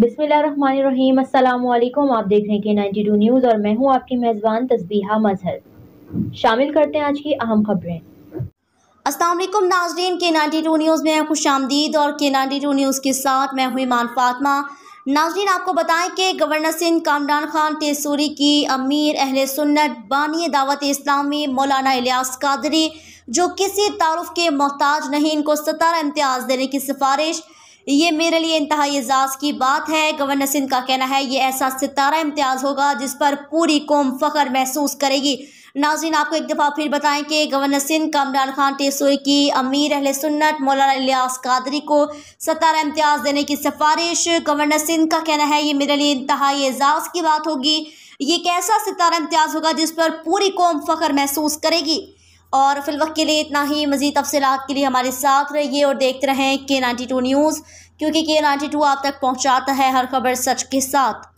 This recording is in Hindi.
बिस्मिल्लाम असलम आप देख रहे हैं कि 92 न्यूज़ और मैं हूं आपकी मेज़बान तस्बीहा मजहर शामिल करते हैं आज की अहम खबरें असलम नाजरीन के 92 न्यूज़ में खुश आमदीद और के 92 न्यूज़ के साथ मैं हूं ईमान फातमा नाजरीन आपको बताएं कि गवर्नर सिंह कामरान खान तेसूरी की अमीर अहल सुन्नत बानी दावत इस्लामी मौलाना इलियास कादरी जो किसी तारफ़ के मोहताज नहीं इनको सतारा इम्तियाज़ देने की सिफारिश ये मेरे लिए इंतहा एजाज की बात है गवर्नर सिंध का कहना है ये ऐसा सितारा इम्तियाज़ होगा जिस पर पूरी कौम फ़ख्र महसूस करेगी नाजिन आपको एक दफ़ा फिर बताएं कि गवर्नर सिंह कामरान खान टेसोई की अमीर अहल सुन्नत मौलाना लियास कादरी को सतारा इम्तियाज़ देने की सिफारिश गवर्नर सिंध का कहना है ये मेरे लिए इंतहाई एजाज़ की बात होगी ये कैसा सितारा इम्तियाज़ होगा जिस पर पूरी कौम फ़ख्र महसूस करेगी और फिल वक्त के लिए इतना ही मज़ीद तफसलत के लिए हमारे साथ रहिए और देखते रहें के नाइन्टी टू न्यूज़ क्योंकि के नाइन्टी टू आप तक पहुँचाता है हर खबर सच के साथ